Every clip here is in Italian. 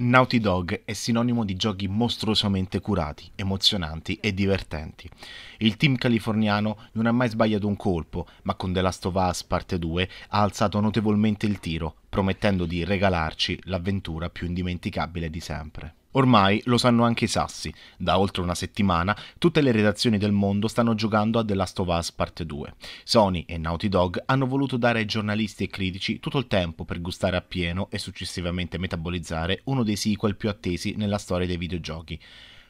Naughty Dog è sinonimo di giochi mostruosamente curati, emozionanti e divertenti. Il team californiano non ha mai sbagliato un colpo, ma con The Last of Us Parte 2 ha alzato notevolmente il tiro, promettendo di regalarci l'avventura più indimenticabile di sempre. Ormai lo sanno anche i sassi. Da oltre una settimana tutte le redazioni del mondo stanno giocando a The Last of Us Part 2. Sony e Naughty Dog hanno voluto dare ai giornalisti e critici tutto il tempo per gustare appieno e successivamente metabolizzare uno dei sequel più attesi nella storia dei videogiochi.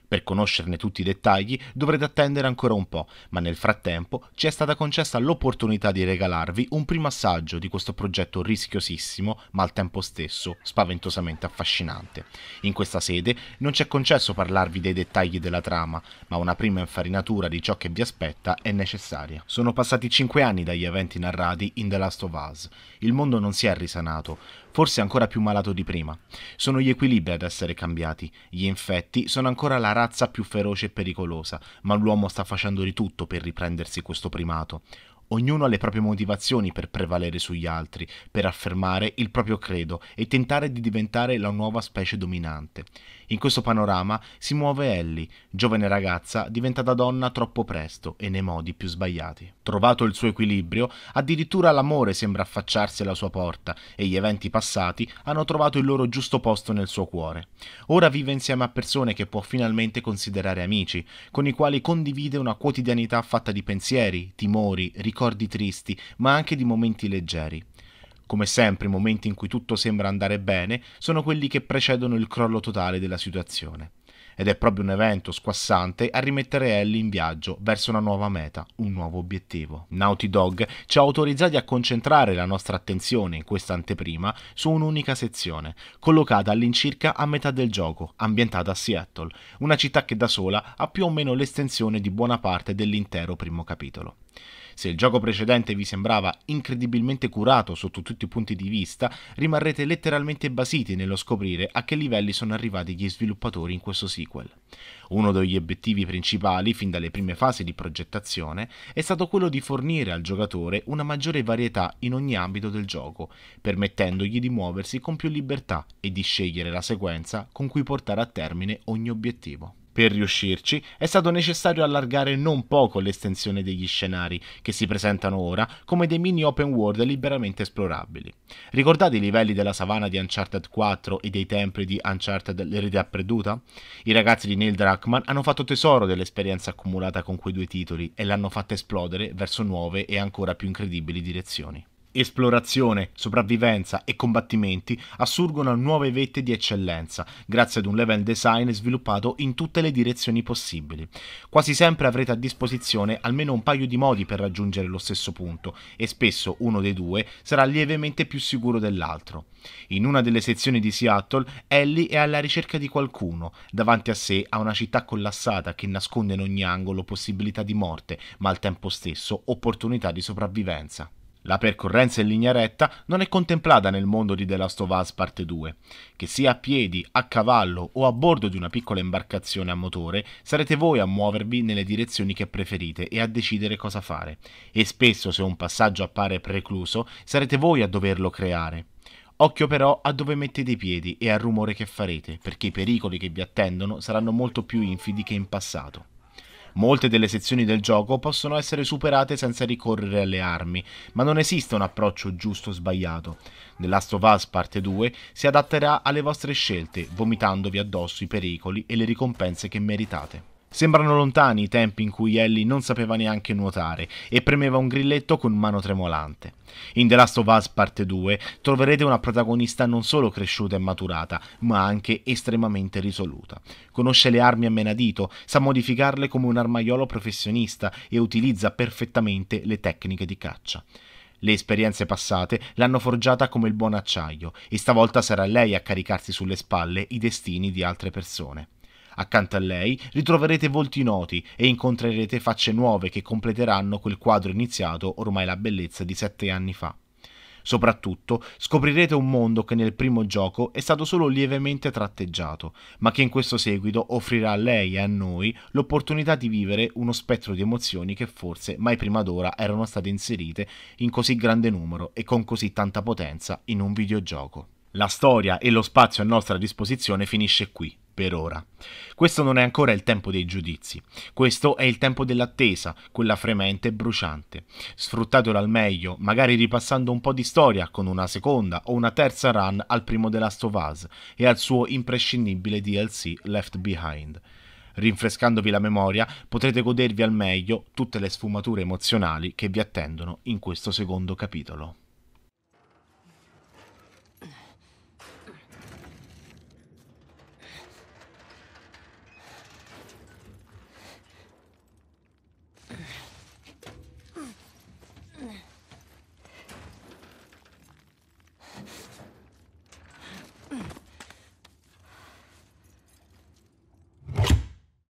Per conoscerne tutti i dettagli dovrete attendere ancora un po', ma nel frattempo ci è stata concessa l'opportunità di regalarvi un primo assaggio di questo progetto rischiosissimo, ma al tempo stesso spaventosamente affascinante. In questa sede non ci è concesso parlarvi dei dettagli della trama, ma una prima infarinatura di ciò che vi aspetta è necessaria. Sono passati 5 anni dagli eventi narrati in The Last of Us. Il mondo non si è risanato, forse ancora più malato di prima. Sono gli equilibri ad essere cambiati, gli infetti sono ancora la razza più feroce e pericolosa, ma l'uomo sta facendo di tutto per riprendersi questo primato. Ognuno ha le proprie motivazioni per prevalere sugli altri, per affermare il proprio credo e tentare di diventare la nuova specie dominante. In questo panorama si muove Ellie, giovane ragazza diventata donna troppo presto e nei modi più sbagliati. Trovato il suo equilibrio, addirittura l'amore sembra affacciarsi alla sua porta e gli eventi passati hanno trovato il loro giusto posto nel suo cuore. Ora vive insieme a persone che può finalmente considerare amici, con i quali condivide una quotidianità fatta di pensieri, timori, ricordi tristi, ma anche di momenti leggeri. Come sempre i momenti in cui tutto sembra andare bene sono quelli che precedono il crollo totale della situazione. Ed è proprio un evento squassante a rimettere Ellie in viaggio verso una nuova meta, un nuovo obiettivo. Naughty Dog ci ha autorizzati a concentrare la nostra attenzione in questa anteprima su un'unica sezione, collocata all'incirca a metà del gioco, ambientata a Seattle, una città che da sola ha più o meno l'estensione di buona parte dell'intero primo capitolo. Se il gioco precedente vi sembrava incredibilmente curato sotto tutti i punti di vista, rimarrete letteralmente basiti nello scoprire a che livelli sono arrivati gli sviluppatori in questo sequel. Uno degli obiettivi principali, fin dalle prime fasi di progettazione, è stato quello di fornire al giocatore una maggiore varietà in ogni ambito del gioco, permettendogli di muoversi con più libertà e di scegliere la sequenza con cui portare a termine ogni obiettivo. Per riuscirci è stato necessario allargare non poco l'estensione degli scenari, che si presentano ora come dei mini open world liberamente esplorabili. Ricordate i livelli della savana di Uncharted 4 e dei templi di Uncharted L'eredità perduta? I ragazzi di Neil Druckmann hanno fatto tesoro dell'esperienza accumulata con quei due titoli e l'hanno fatta esplodere verso nuove e ancora più incredibili direzioni. Esplorazione, sopravvivenza e combattimenti assurgono a nuove vette di eccellenza, grazie ad un level design sviluppato in tutte le direzioni possibili. Quasi sempre avrete a disposizione almeno un paio di modi per raggiungere lo stesso punto, e spesso uno dei due sarà lievemente più sicuro dell'altro. In una delle sezioni di Seattle, Ellie è alla ricerca di qualcuno. Davanti a sé ha una città collassata che nasconde in ogni angolo possibilità di morte, ma al tempo stesso opportunità di sopravvivenza. La percorrenza in linea retta non è contemplata nel mondo di The Last of Us Parte 2. Che sia a piedi, a cavallo o a bordo di una piccola imbarcazione a motore, sarete voi a muovervi nelle direzioni che preferite e a decidere cosa fare. E spesso se un passaggio appare precluso, sarete voi a doverlo creare. Occhio però a dove mettete i piedi e al rumore che farete, perché i pericoli che vi attendono saranno molto più infidi che in passato. Molte delle sezioni del gioco possono essere superate senza ricorrere alle armi, ma non esiste un approccio giusto o sbagliato. The Last of Us Parte 2 si adatterà alle vostre scelte, vomitandovi addosso i pericoli e le ricompense che meritate. Sembrano lontani i tempi in cui Ellie non sapeva neanche nuotare e premeva un grilletto con mano tremolante. In The Last of Us Parte 2 troverete una protagonista non solo cresciuta e maturata, ma anche estremamente risoluta. Conosce le armi a menadito, sa modificarle come un armaiolo professionista e utilizza perfettamente le tecniche di caccia. Le esperienze passate l'hanno forgiata come il buon acciaio e stavolta sarà lei a caricarsi sulle spalle i destini di altre persone. Accanto a lei ritroverete volti noti e incontrerete facce nuove che completeranno quel quadro iniziato ormai la bellezza di sette anni fa. Soprattutto scoprirete un mondo che nel primo gioco è stato solo lievemente tratteggiato, ma che in questo seguito offrirà a lei e a noi l'opportunità di vivere uno spettro di emozioni che forse mai prima d'ora erano state inserite in così grande numero e con così tanta potenza in un videogioco. La storia e lo spazio a nostra disposizione finisce qui, per ora. Questo non è ancora il tempo dei giudizi, questo è il tempo dell'attesa, quella fremente e bruciante. Sfruttatelo al meglio, magari ripassando un po' di storia con una seconda o una terza run al primo The Last of Us e al suo imprescindibile DLC Left Behind rinfrescandovi la memoria, potrete godervi al meglio tutte le sfumature emozionali che vi attendono in questo secondo capitolo.